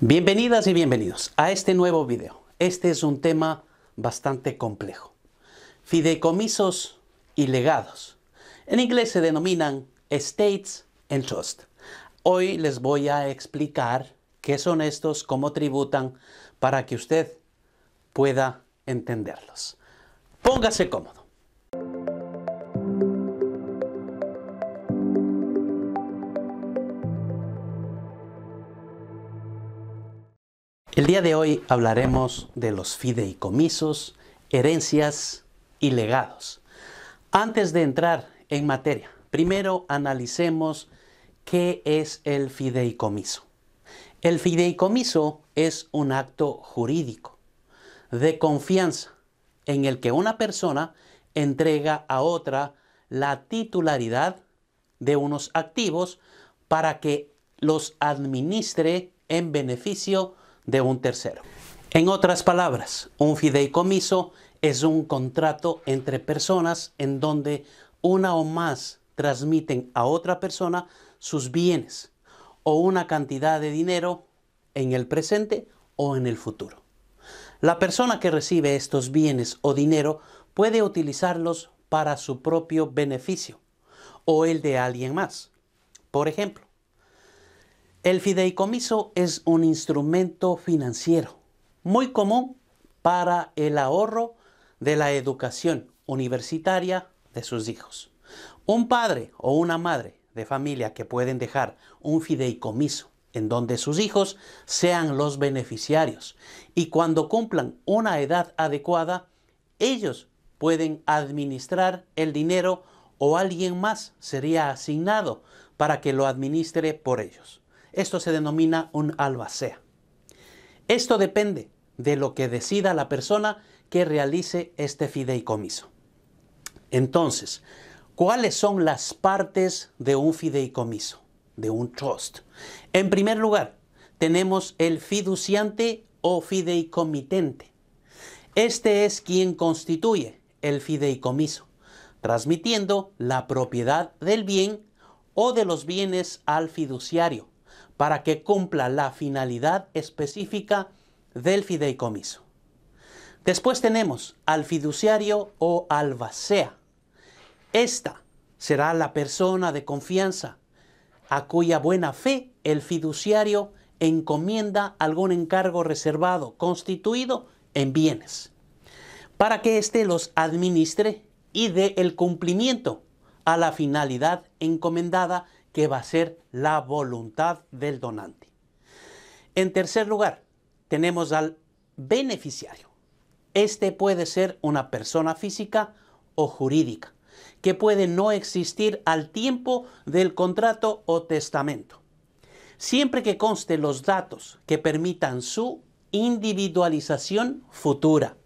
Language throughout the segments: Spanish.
Bienvenidas y bienvenidos a este nuevo video. Este es un tema bastante complejo. Fideicomisos y legados. En inglés se denominan estates and trust. Hoy les voy a explicar qué son estos, cómo tributan, para que usted pueda entenderlos. Póngase cómodo. El día de hoy hablaremos de los fideicomisos, herencias y legados. Antes de entrar en materia, primero analicemos qué es el fideicomiso. El fideicomiso es un acto jurídico de confianza en el que una persona entrega a otra la titularidad de unos activos para que los administre en beneficio de un tercero. En otras palabras, un fideicomiso es un contrato entre personas en donde una o más transmiten a otra persona sus bienes o una cantidad de dinero en el presente o en el futuro. La persona que recibe estos bienes o dinero puede utilizarlos para su propio beneficio o el de alguien más. Por ejemplo, el fideicomiso es un instrumento financiero muy común para el ahorro de la educación universitaria de sus hijos. Un padre o una madre de familia que pueden dejar un fideicomiso en donde sus hijos sean los beneficiarios y cuando cumplan una edad adecuada, ellos pueden administrar el dinero o alguien más sería asignado para que lo administre por ellos. Esto se denomina un albacea. Esto depende de lo que decida la persona que realice este fideicomiso. Entonces, ¿cuáles son las partes de un fideicomiso, de un trust? En primer lugar, tenemos el fiduciante o fideicomitente. Este es quien constituye el fideicomiso, transmitiendo la propiedad del bien o de los bienes al fiduciario para que cumpla la finalidad específica del fideicomiso. Después tenemos al fiduciario o albacea. Esta será la persona de confianza a cuya buena fe el fiduciario encomienda algún encargo reservado constituido en bienes, para que éste los administre y dé el cumplimiento a la finalidad encomendada que va a ser la voluntad del donante. En tercer lugar, tenemos al beneficiario. Este puede ser una persona física o jurídica, que puede no existir al tiempo del contrato o testamento, siempre que conste los datos que permitan su individualización futura.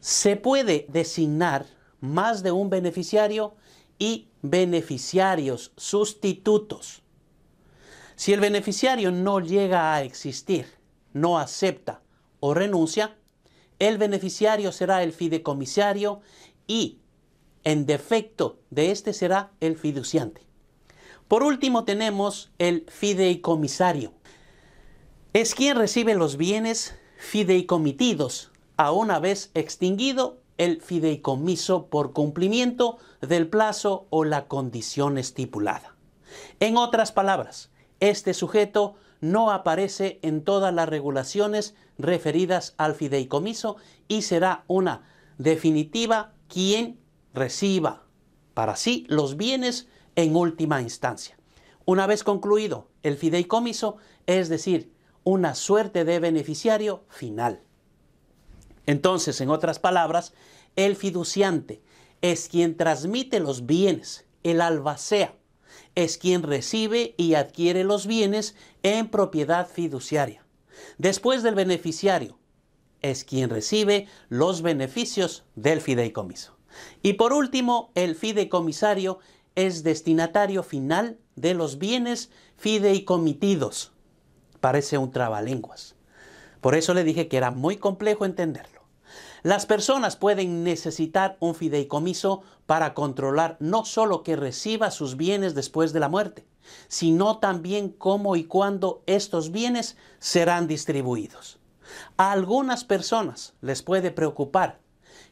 Se puede designar más de un beneficiario y beneficiarios sustitutos. Si el beneficiario no llega a existir, no acepta o renuncia, el beneficiario será el fideicomisario y, en defecto de este, será el fiduciante. Por último, tenemos el fideicomisario. Es quien recibe los bienes fideicomitidos a una vez extinguido el fideicomiso por cumplimiento del plazo o la condición estipulada. En otras palabras, este sujeto no aparece en todas las regulaciones referidas al fideicomiso y será una definitiva quien reciba para sí los bienes en última instancia. Una vez concluido el fideicomiso, es decir, una suerte de beneficiario final. Entonces, en otras palabras, el fiduciante es quien transmite los bienes, el albacea es quien recibe y adquiere los bienes en propiedad fiduciaria. Después del beneficiario es quien recibe los beneficios del fideicomiso. Y por último, el fideicomisario es destinatario final de los bienes fideicomitidos. Parece un trabalenguas. Por eso le dije que era muy complejo entender. Las personas pueden necesitar un fideicomiso para controlar no solo que reciba sus bienes después de la muerte, sino también cómo y cuándo estos bienes serán distribuidos. A algunas personas les puede preocupar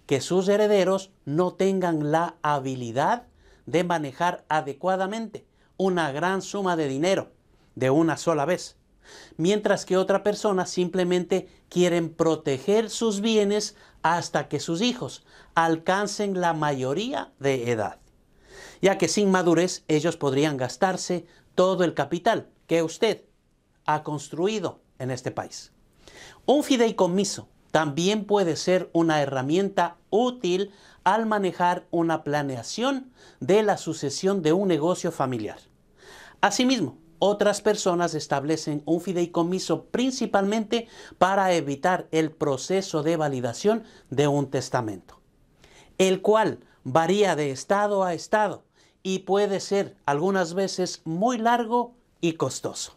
que sus herederos no tengan la habilidad de manejar adecuadamente una gran suma de dinero de una sola vez mientras que otra persona simplemente quieren proteger sus bienes hasta que sus hijos alcancen la mayoría de edad, ya que sin madurez ellos podrían gastarse todo el capital que usted ha construido en este país. Un fideicomiso también puede ser una herramienta útil al manejar una planeación de la sucesión de un negocio familiar. Asimismo, otras personas establecen un fideicomiso principalmente para evitar el proceso de validación de un testamento, el cual varía de estado a estado y puede ser algunas veces muy largo y costoso.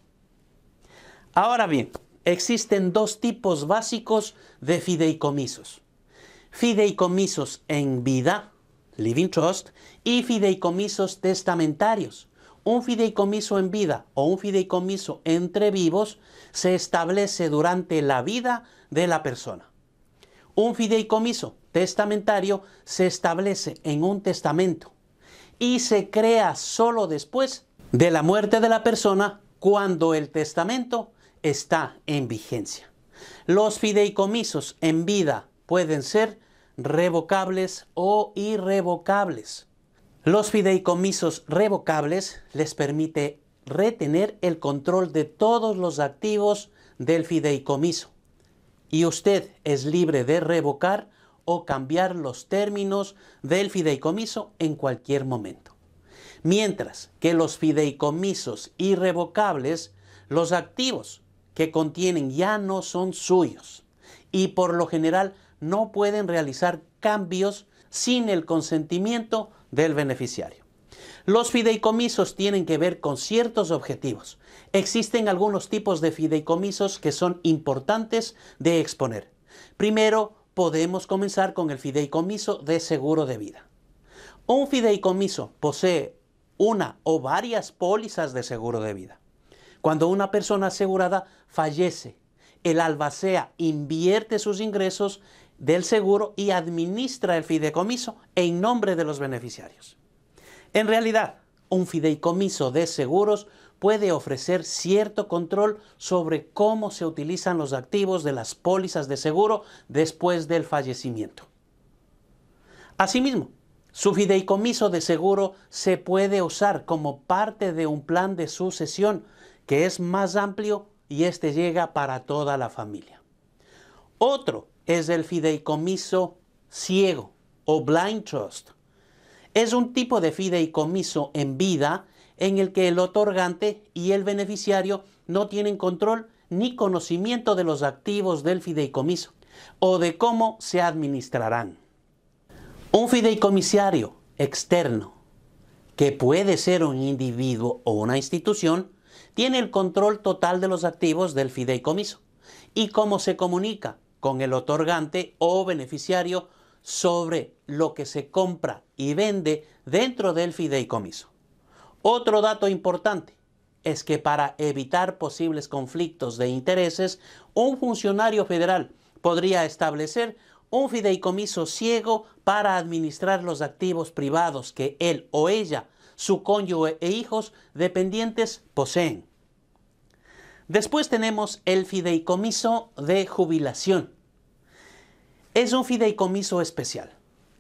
Ahora bien, existen dos tipos básicos de fideicomisos. Fideicomisos en vida, living trust, y fideicomisos testamentarios, un fideicomiso en vida o un fideicomiso entre vivos se establece durante la vida de la persona. Un fideicomiso testamentario se establece en un testamento y se crea solo después de la muerte de la persona cuando el testamento está en vigencia. Los fideicomisos en vida pueden ser revocables o irrevocables. Los fideicomisos revocables les permite retener el control de todos los activos del fideicomiso y usted es libre de revocar o cambiar los términos del fideicomiso en cualquier momento. Mientras que los fideicomisos irrevocables, los activos que contienen ya no son suyos y por lo general no pueden realizar cambios sin el consentimiento del beneficiario. Los fideicomisos tienen que ver con ciertos objetivos. Existen algunos tipos de fideicomisos que son importantes de exponer. Primero, podemos comenzar con el fideicomiso de seguro de vida. Un fideicomiso posee una o varias pólizas de seguro de vida. Cuando una persona asegurada fallece, el albacea invierte sus ingresos del seguro y administra el fideicomiso en nombre de los beneficiarios. En realidad, un fideicomiso de seguros puede ofrecer cierto control sobre cómo se utilizan los activos de las pólizas de seguro después del fallecimiento. Asimismo, su fideicomiso de seguro se puede usar como parte de un plan de sucesión que es más amplio y este llega para toda la familia. Otro es el fideicomiso ciego o blind trust. Es un tipo de fideicomiso en vida en el que el otorgante y el beneficiario no tienen control ni conocimiento de los activos del fideicomiso o de cómo se administrarán. Un fideicomisario externo, que puede ser un individuo o una institución, tiene el control total de los activos del fideicomiso y cómo se comunica con el otorgante o beneficiario sobre lo que se compra y vende dentro del fideicomiso. Otro dato importante es que para evitar posibles conflictos de intereses, un funcionario federal podría establecer un fideicomiso ciego para administrar los activos privados que él o ella, su cónyuge e hijos dependientes poseen. Después tenemos el fideicomiso de jubilación. Es un fideicomiso especial,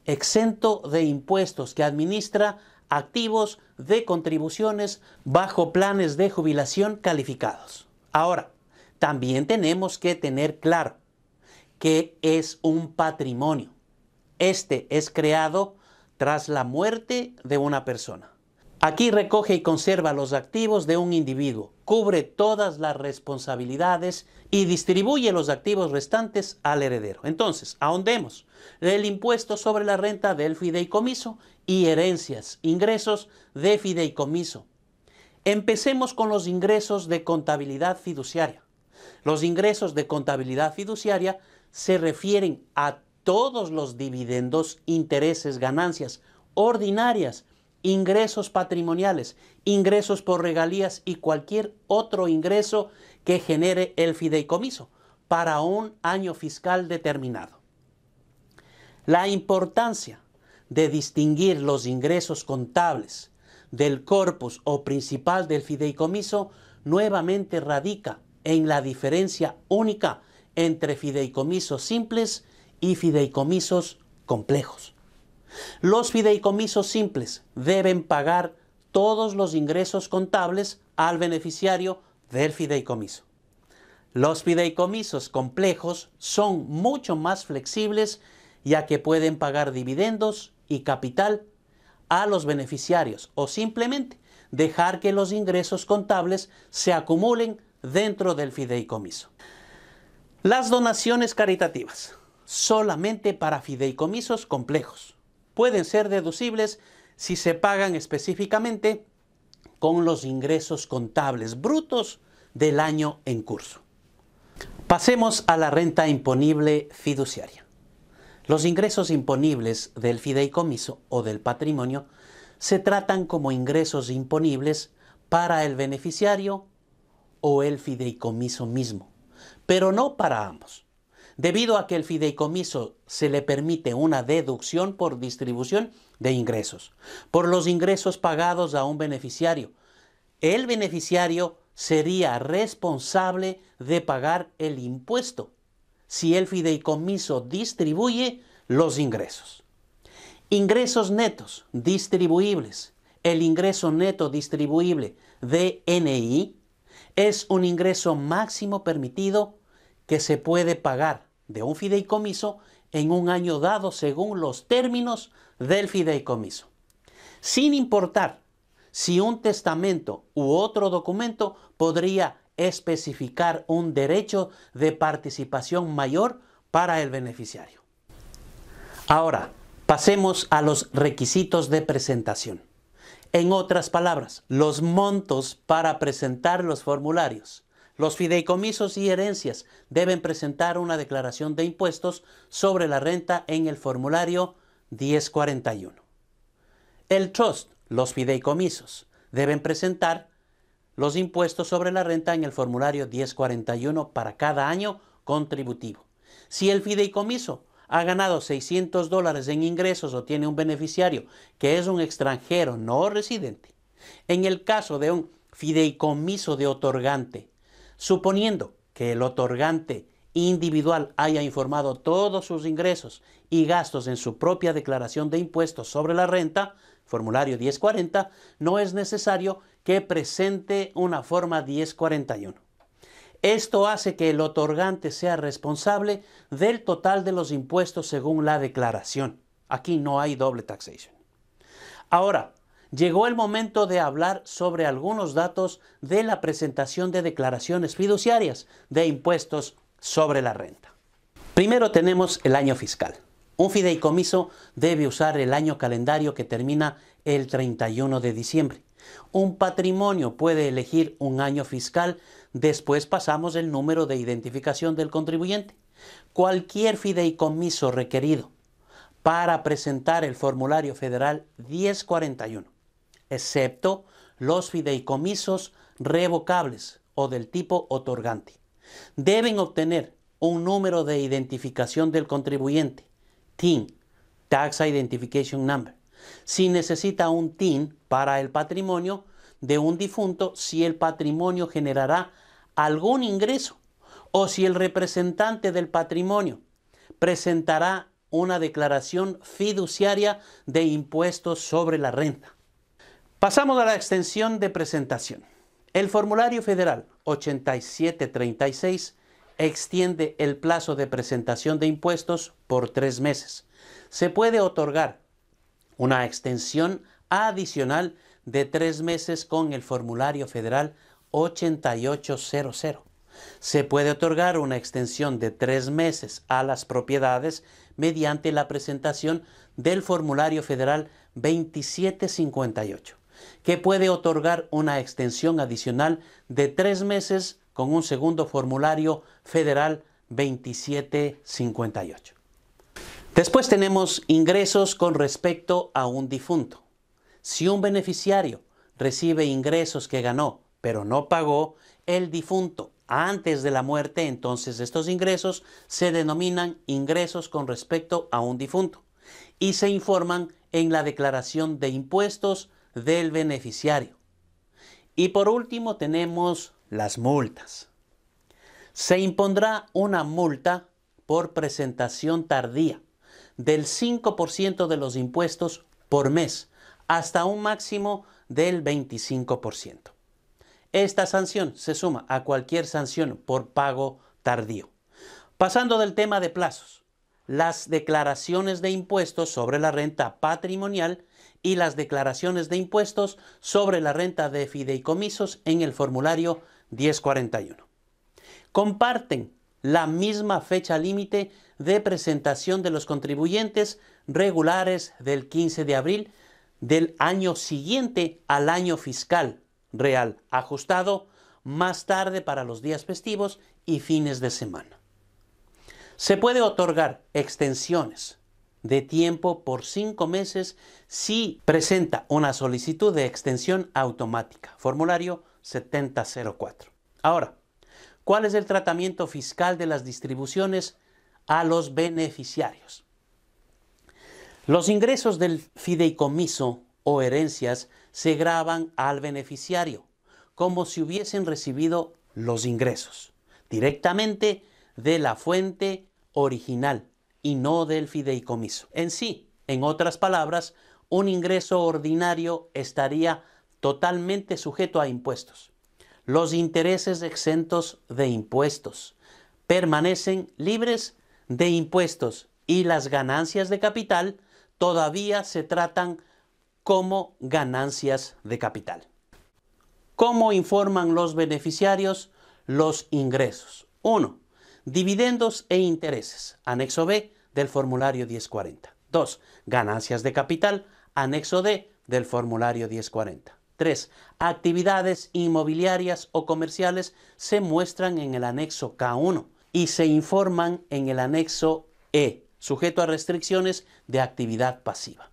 exento de impuestos, que administra activos de contribuciones bajo planes de jubilación calificados. Ahora, también tenemos que tener claro que es un patrimonio. Este es creado tras la muerte de una persona. Aquí recoge y conserva los activos de un individuo, cubre todas las responsabilidades y distribuye los activos restantes al heredero. Entonces, ahondemos. El impuesto sobre la renta del fideicomiso y herencias, ingresos de fideicomiso. Empecemos con los ingresos de contabilidad fiduciaria. Los ingresos de contabilidad fiduciaria se refieren a todos los dividendos, intereses, ganancias ordinarias ingresos patrimoniales, ingresos por regalías y cualquier otro ingreso que genere el fideicomiso para un año fiscal determinado. La importancia de distinguir los ingresos contables del corpus o principal del fideicomiso nuevamente radica en la diferencia única entre fideicomisos simples y fideicomisos complejos. Los fideicomisos simples deben pagar todos los ingresos contables al beneficiario del fideicomiso. Los fideicomisos complejos son mucho más flexibles ya que pueden pagar dividendos y capital a los beneficiarios o simplemente dejar que los ingresos contables se acumulen dentro del fideicomiso. Las donaciones caritativas, solamente para fideicomisos complejos pueden ser deducibles si se pagan específicamente con los ingresos contables brutos del año en curso. Pasemos a la renta imponible fiduciaria. Los ingresos imponibles del fideicomiso o del patrimonio se tratan como ingresos imponibles para el beneficiario o el fideicomiso mismo, pero no para ambos debido a que el fideicomiso se le permite una deducción por distribución de ingresos, por los ingresos pagados a un beneficiario. El beneficiario sería responsable de pagar el impuesto si el fideicomiso distribuye los ingresos. Ingresos netos distribuibles. El ingreso neto distribuible DNI es un ingreso máximo permitido que se puede pagar de un fideicomiso en un año dado según los términos del fideicomiso, sin importar si un testamento u otro documento podría especificar un derecho de participación mayor para el beneficiario. Ahora, pasemos a los requisitos de presentación. En otras palabras, los montos para presentar los formularios los fideicomisos y herencias deben presentar una declaración de impuestos sobre la renta en el formulario 1041. El trust, los fideicomisos, deben presentar los impuestos sobre la renta en el formulario 1041 para cada año contributivo. Si el fideicomiso ha ganado 600 dólares en ingresos o tiene un beneficiario que es un extranjero no residente, en el caso de un fideicomiso de otorgante Suponiendo que el otorgante individual haya informado todos sus ingresos y gastos en su propia declaración de impuestos sobre la renta, formulario 1040, no es necesario que presente una forma 1041. Esto hace que el otorgante sea responsable del total de los impuestos según la declaración. Aquí no hay doble taxation. Ahora, llegó el momento de hablar sobre algunos datos de la presentación de declaraciones fiduciarias de impuestos sobre la renta. Primero tenemos el año fiscal. Un fideicomiso debe usar el año calendario que termina el 31 de diciembre. Un patrimonio puede elegir un año fiscal, después pasamos el número de identificación del contribuyente. Cualquier fideicomiso requerido para presentar el formulario federal 1041 excepto los fideicomisos revocables o del tipo otorgante. Deben obtener un número de identificación del contribuyente, TIN, Tax Identification Number. Si necesita un TIN para el patrimonio de un difunto, si el patrimonio generará algún ingreso o si el representante del patrimonio presentará una declaración fiduciaria de impuestos sobre la renta. Pasamos a la extensión de presentación. El formulario federal 8736 extiende el plazo de presentación de impuestos por tres meses. Se puede otorgar una extensión adicional de tres meses con el formulario federal 8800. Se puede otorgar una extensión de tres meses a las propiedades mediante la presentación del formulario federal 2758 que puede otorgar una extensión adicional de tres meses con un segundo formulario federal 2758. Después tenemos ingresos con respecto a un difunto. Si un beneficiario recibe ingresos que ganó pero no pagó, el difunto antes de la muerte, entonces estos ingresos se denominan ingresos con respecto a un difunto y se informan en la declaración de impuestos del beneficiario. Y por último tenemos las multas. Se impondrá una multa por presentación tardía del 5% de los impuestos por mes hasta un máximo del 25%. Esta sanción se suma a cualquier sanción por pago tardío. Pasando del tema de plazos, las declaraciones de impuestos sobre la renta patrimonial y las declaraciones de impuestos sobre la renta de fideicomisos en el formulario 1041. Comparten la misma fecha límite de presentación de los contribuyentes regulares del 15 de abril del año siguiente al año fiscal real ajustado más tarde para los días festivos y fines de semana. Se puede otorgar extensiones, de tiempo por cinco meses si presenta una solicitud de extensión automática. Formulario 7004. Ahora, ¿cuál es el tratamiento fiscal de las distribuciones a los beneficiarios? Los ingresos del fideicomiso o herencias se graban al beneficiario como si hubiesen recibido los ingresos directamente de la fuente original y no del fideicomiso. En sí, en otras palabras, un ingreso ordinario estaría totalmente sujeto a impuestos. Los intereses exentos de impuestos permanecen libres de impuestos y las ganancias de capital todavía se tratan como ganancias de capital. ¿Cómo informan los beneficiarios los ingresos? Uno. Dividendos e intereses, anexo B del formulario 1040. 2. Ganancias de capital, anexo D del formulario 1040. 3. Actividades inmobiliarias o comerciales se muestran en el anexo K1 y se informan en el anexo E, sujeto a restricciones de actividad pasiva.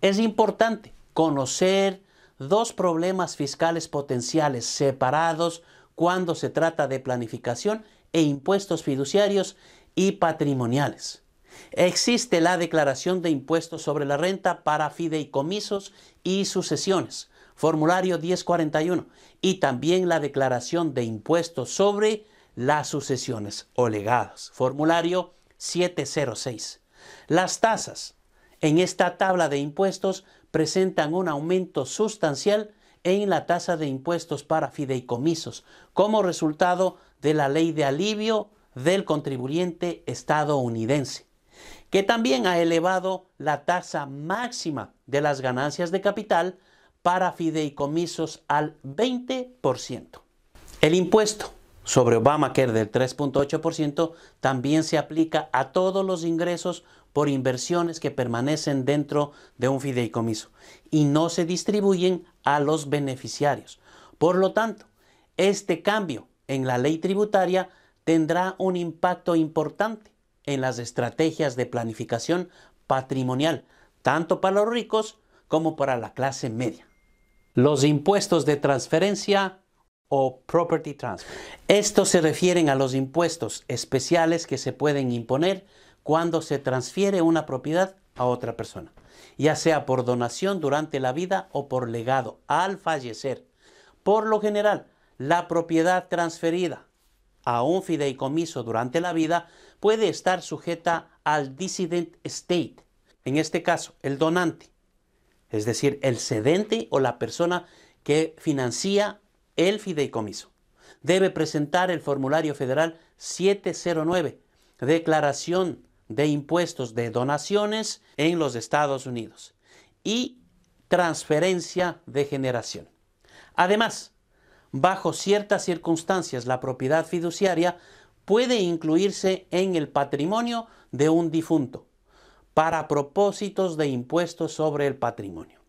Es importante conocer dos problemas fiscales potenciales separados cuando se trata de planificación e impuestos fiduciarios y patrimoniales. Existe la declaración de impuestos sobre la renta para fideicomisos y sucesiones, formulario 1041, y también la declaración de impuestos sobre las sucesiones o legados, formulario 706. Las tasas en esta tabla de impuestos presentan un aumento sustancial e en la tasa de impuestos para fideicomisos como resultado de la ley de alivio del contribuyente estadounidense, que también ha elevado la tasa máxima de las ganancias de capital para fideicomisos al 20%. El impuesto sobre Obamacare del 3.8% también se aplica a todos los ingresos por inversiones que permanecen dentro de un fideicomiso y no se distribuyen a los beneficiarios. Por lo tanto, este cambio en la ley tributaria tendrá un impacto importante en las estrategias de planificación patrimonial, tanto para los ricos como para la clase media. Los impuestos de transferencia o property transfer. Estos se refieren a los impuestos especiales que se pueden imponer cuando se transfiere una propiedad a otra persona, ya sea por donación durante la vida o por legado al fallecer. Por lo general, la propiedad transferida a un fideicomiso durante la vida puede estar sujeta al dissident state. En este caso, el donante, es decir, el cedente o la persona que financia el fideicomiso, debe presentar el formulario federal 709, declaración de impuestos de donaciones en los Estados Unidos y transferencia de generación. Además, bajo ciertas circunstancias, la propiedad fiduciaria puede incluirse en el patrimonio de un difunto para propósitos de impuestos sobre el patrimonio.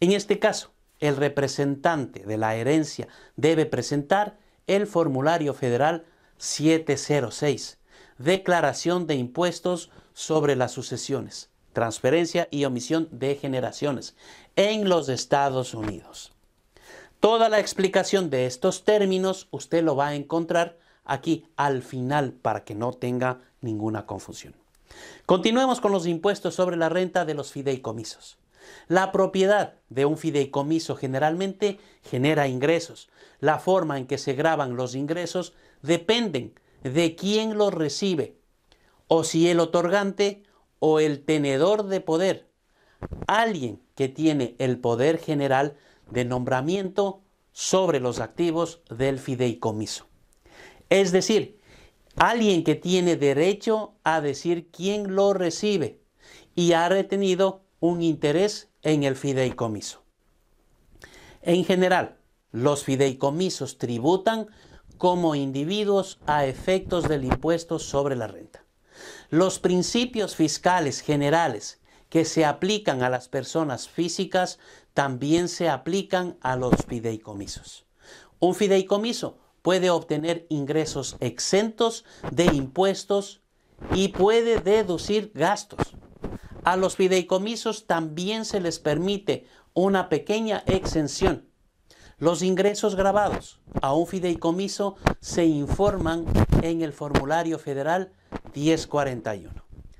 En este caso, el representante de la herencia debe presentar el formulario federal 706 declaración de impuestos sobre las sucesiones, transferencia y omisión de generaciones en los Estados Unidos. Toda la explicación de estos términos usted lo va a encontrar aquí al final para que no tenga ninguna confusión. Continuemos con los impuestos sobre la renta de los fideicomisos. La propiedad de un fideicomiso generalmente genera ingresos. La forma en que se graban los ingresos dependen de quién lo recibe, o si el otorgante o el tenedor de poder, alguien que tiene el poder general de nombramiento sobre los activos del fideicomiso. Es decir, alguien que tiene derecho a decir quién lo recibe y ha retenido un interés en el fideicomiso. En general, los fideicomisos tributan como individuos a efectos del impuesto sobre la renta. Los principios fiscales generales que se aplican a las personas físicas también se aplican a los fideicomisos. Un fideicomiso puede obtener ingresos exentos de impuestos y puede deducir gastos. A los fideicomisos también se les permite una pequeña exención los ingresos grabados a un fideicomiso se informan en el formulario federal 1041.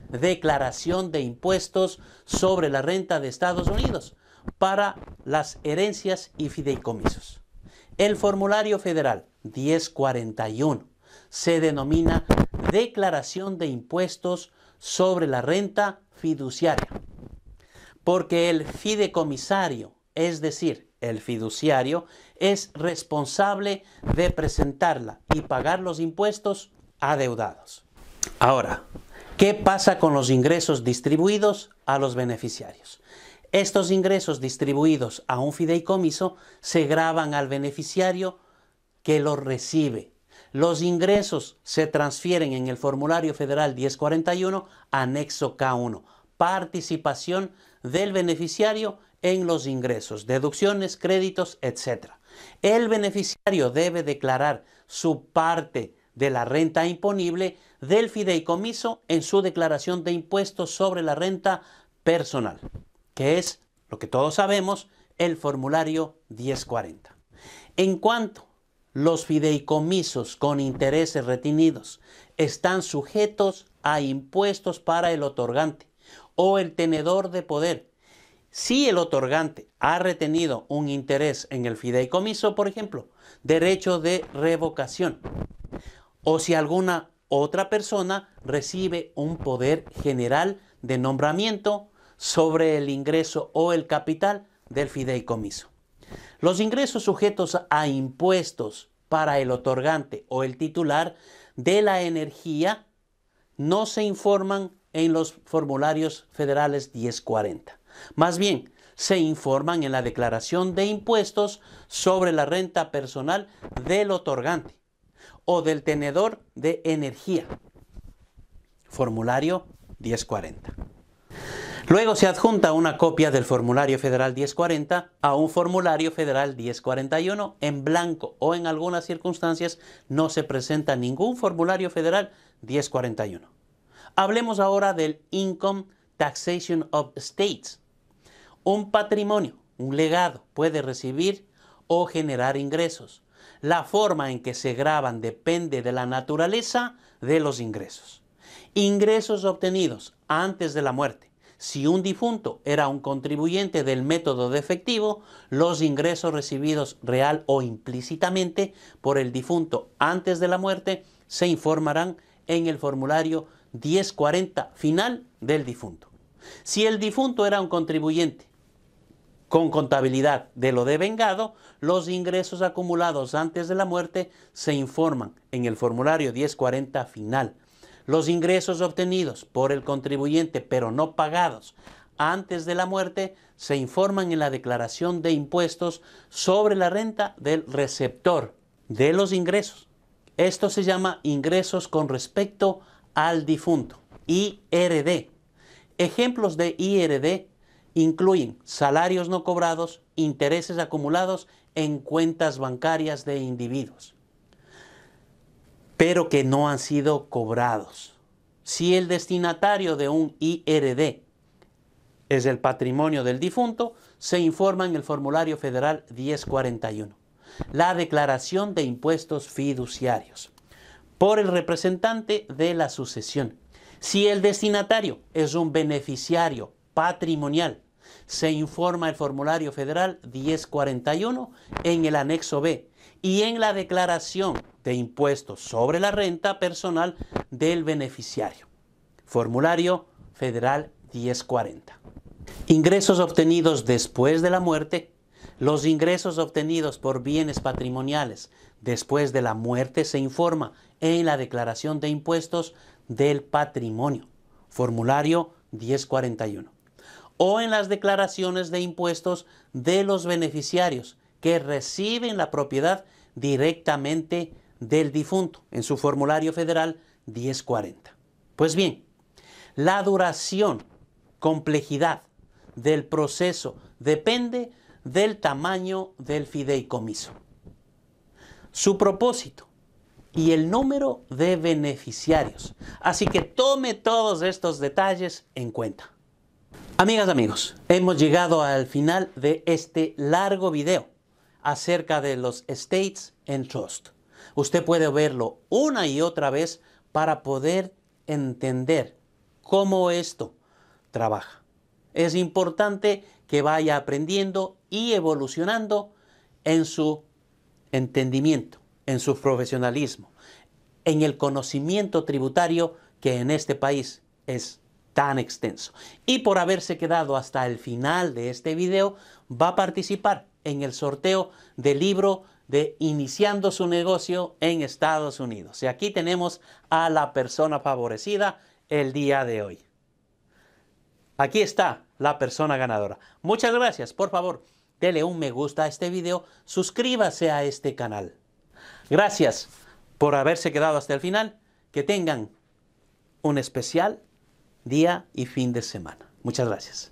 Declaración de impuestos sobre la renta de Estados Unidos para las herencias y fideicomisos. El formulario federal 1041 se denomina Declaración de Impuestos sobre la Renta Fiduciaria, porque el fideicomisario es decir, el fiduciario, es responsable de presentarla y pagar los impuestos adeudados. Ahora, ¿qué pasa con los ingresos distribuidos a los beneficiarios? Estos ingresos distribuidos a un fideicomiso se graban al beneficiario que los recibe. Los ingresos se transfieren en el formulario federal 1041, anexo K1, participación del beneficiario en los ingresos, deducciones, créditos, etc. El beneficiario debe declarar su parte de la renta imponible del fideicomiso en su declaración de impuestos sobre la renta personal, que es, lo que todos sabemos, el formulario 1040. En cuanto los fideicomisos con intereses retenidos están sujetos a impuestos para el otorgante o el tenedor de poder si el otorgante ha retenido un interés en el fideicomiso, por ejemplo, derecho de revocación, o si alguna otra persona recibe un poder general de nombramiento sobre el ingreso o el capital del fideicomiso. Los ingresos sujetos a impuestos para el otorgante o el titular de la energía no se informan en los formularios federales 1040. Más bien, se informan en la declaración de impuestos sobre la renta personal del otorgante o del tenedor de energía. Formulario 1040. Luego se adjunta una copia del formulario federal 1040 a un formulario federal 1041 en blanco o en algunas circunstancias no se presenta ningún formulario federal 1041. Hablemos ahora del Income Taxation of States un patrimonio, un legado, puede recibir o generar ingresos. La forma en que se graban depende de la naturaleza de los ingresos. Ingresos obtenidos antes de la muerte. Si un difunto era un contribuyente del método de efectivo, los ingresos recibidos real o implícitamente por el difunto antes de la muerte se informarán en el formulario 1040 final del difunto. Si el difunto era un contribuyente con contabilidad de lo devengado, los ingresos acumulados antes de la muerte se informan en el formulario 1040 final. Los ingresos obtenidos por el contribuyente pero no pagados antes de la muerte se informan en la declaración de impuestos sobre la renta del receptor de los ingresos. Esto se llama ingresos con respecto al difunto, IRD. Ejemplos de IRD incluyen salarios no cobrados, intereses acumulados en cuentas bancarias de individuos, pero que no han sido cobrados. Si el destinatario de un IRD es el patrimonio del difunto, se informa en el formulario federal 1041. La declaración de impuestos fiduciarios por el representante de la sucesión. Si el destinatario es un beneficiario patrimonial se informa el formulario federal 1041 en el anexo B y en la declaración de impuestos sobre la renta personal del beneficiario. Formulario federal 1040. Ingresos obtenidos después de la muerte. Los ingresos obtenidos por bienes patrimoniales después de la muerte se informa en la declaración de impuestos del patrimonio. Formulario 1041 o en las declaraciones de impuestos de los beneficiarios que reciben la propiedad directamente del difunto en su formulario federal 1040. Pues bien, la duración, complejidad del proceso depende del tamaño del fideicomiso, su propósito y el número de beneficiarios. Así que tome todos estos detalles en cuenta. Amigas, amigos, hemos llegado al final de este largo video acerca de los States en Trust. Usted puede verlo una y otra vez para poder entender cómo esto trabaja. Es importante que vaya aprendiendo y evolucionando en su entendimiento, en su profesionalismo, en el conocimiento tributario que en este país es tan extenso. Y por haberse quedado hasta el final de este video, va a participar en el sorteo del libro de Iniciando su negocio en Estados Unidos. Y aquí tenemos a la persona favorecida el día de hoy. Aquí está la persona ganadora. Muchas gracias. Por favor, dele un me gusta a este video, suscríbase a este canal. Gracias por haberse quedado hasta el final. Que tengan un especial día y fin de semana. Muchas gracias.